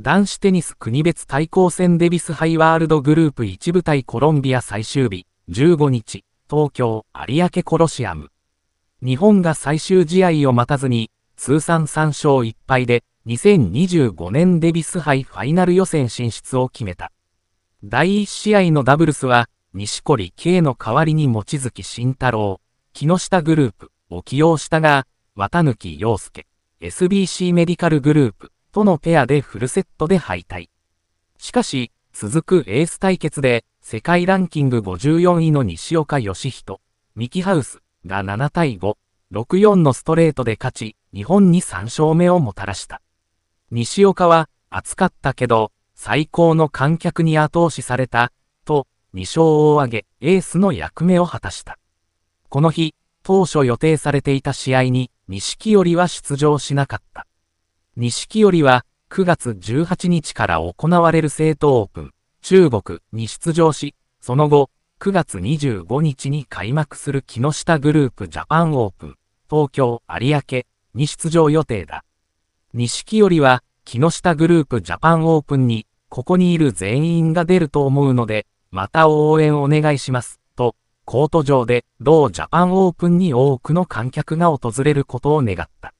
男子テニス国別対抗戦デビスハイワールドグループ1部隊コロンビア最終日、15日、東京、有明コロシアム。日本が最終試合を待たずに、通算3勝1敗で、2025年デビス杯ファイナル予選進出を決めた。第1試合のダブルスは、西堀圭の代わりに望月慎太郎、木下グループを起用したが、綿貫陽介、SBC メディカルグループ、とのペアでフルセットで敗退。しかし、続くエース対決で、世界ランキング54位の西岡義人、ミキハウスが7対5、6-4のストレートで勝ち、日本に3勝目をもたらした。西岡は、暑かったけど、最高の観客に後押しされた、と、2勝を挙げ、エースの役目を果たした。この日、当初予定されていた試合に、錦織は出場しなかった。錦織は、9月18日から行われる生徒オープン、中国に出場し、その後、9月25日に開幕する木下グループジャパンオープン、東京有明に出場予定だ。錦織は、木下グループジャパンオープンに、ここにいる全員が出ると思うので、また応援お願いします、と、コート上で、同ジャパンオープンに多くの観客が訪れることを願った。